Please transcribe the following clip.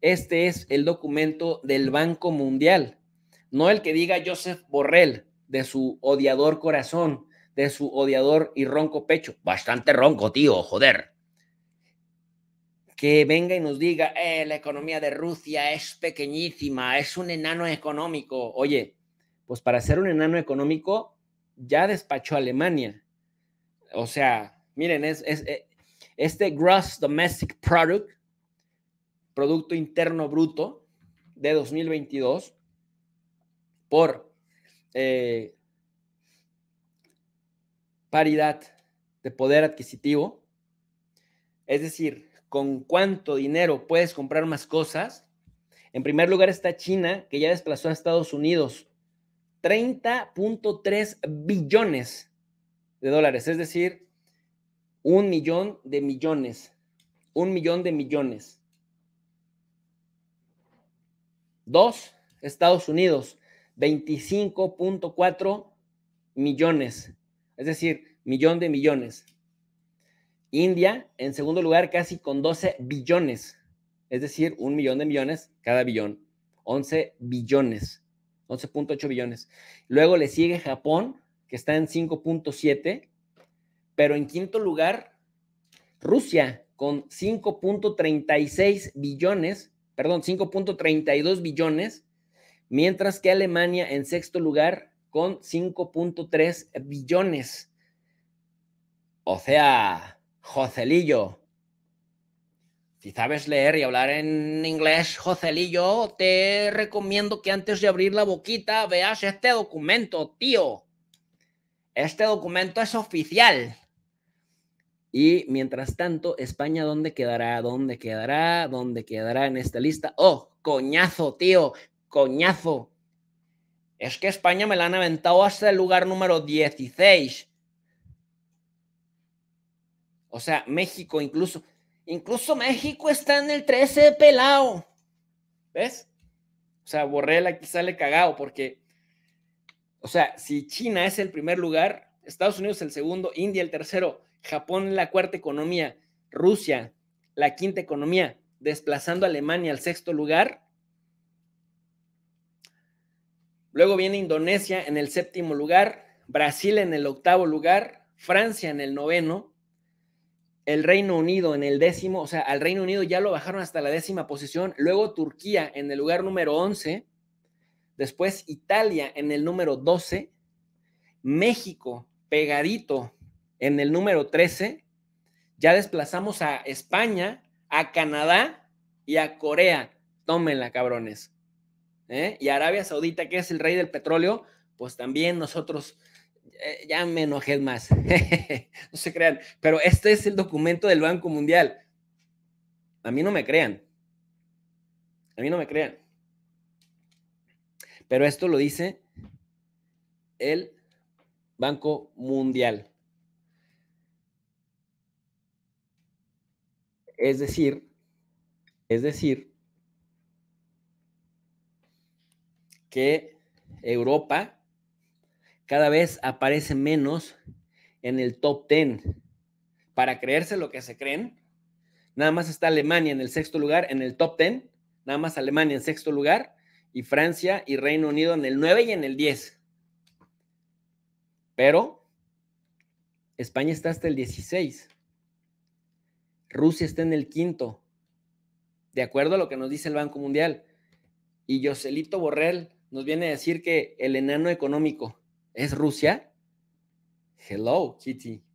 Este es el documento del Banco Mundial, no el que diga Joseph Borrell de su odiador corazón, de su odiador y ronco pecho. Bastante ronco, tío, joder. Que venga y nos diga, eh, la economía de Rusia es pequeñísima, es un enano económico. Oye, pues para ser un enano económico ya despachó Alemania. O sea, miren, eh, este Gross Domestic Product Producto Interno Bruto de 2022 por eh, paridad de poder adquisitivo, es decir, con cuánto dinero puedes comprar más cosas. En primer lugar está China, que ya desplazó a Estados Unidos 30.3 billones de dólares, es decir, un millón de millones, un millón de millones. Dos, Estados Unidos, 25.4 millones, es decir, millón de millones. India, en segundo lugar, casi con 12 billones, es decir, un millón de millones cada billón, 11 billones, 11.8 billones. Luego le sigue Japón, que está en 5.7, pero en quinto lugar, Rusia, con 5.36 billones perdón, 5.32 billones, mientras que Alemania en sexto lugar con 5.3 billones. O sea, Jocelillo, Si sabes leer y hablar en inglés, Jocelillo, te recomiendo que antes de abrir la boquita veas este documento, tío. Este documento es oficial. Y mientras tanto, España, ¿dónde quedará? ¿Dónde quedará? ¿Dónde quedará en esta lista? ¡Oh, coñazo, tío! ¡Coñazo! Es que España me la han aventado hasta el lugar número 16. O sea, México incluso. Incluso México está en el 13 de pelado. ¿Ves? O sea, Borrell aquí sale cagado porque, o sea, si China es el primer lugar, Estados Unidos el segundo, India el tercero, Japón la cuarta economía, Rusia la quinta economía, desplazando a Alemania al sexto lugar. Luego viene Indonesia en el séptimo lugar, Brasil en el octavo lugar, Francia en el noveno, el Reino Unido en el décimo, o sea, al Reino Unido ya lo bajaron hasta la décima posición, luego Turquía en el lugar número 11, después Italia en el número 12, México pegadito en el número 13. Ya desplazamos a España, a Canadá y a Corea. Tómenla, cabrones. ¿eh? Y Arabia Saudita, que es el rey del petróleo, pues también nosotros, eh, ya me enojé más, no se crean, pero este es el documento del Banco Mundial. A mí no me crean, a mí no me crean. Pero esto lo dice el Banco Mundial. Es decir, es decir, que Europa cada vez aparece menos en el top 10. Para creerse lo que se creen, nada más está Alemania en el sexto lugar, en el top 10, nada más Alemania en sexto lugar, y Francia y Reino Unido en el 9 y en el 10. Pero España está hasta el 16. Rusia está en el quinto, de acuerdo a lo que nos dice el Banco Mundial. Y Joselito Borrell nos viene a decir que el enano económico es Rusia. Hello, Kitty.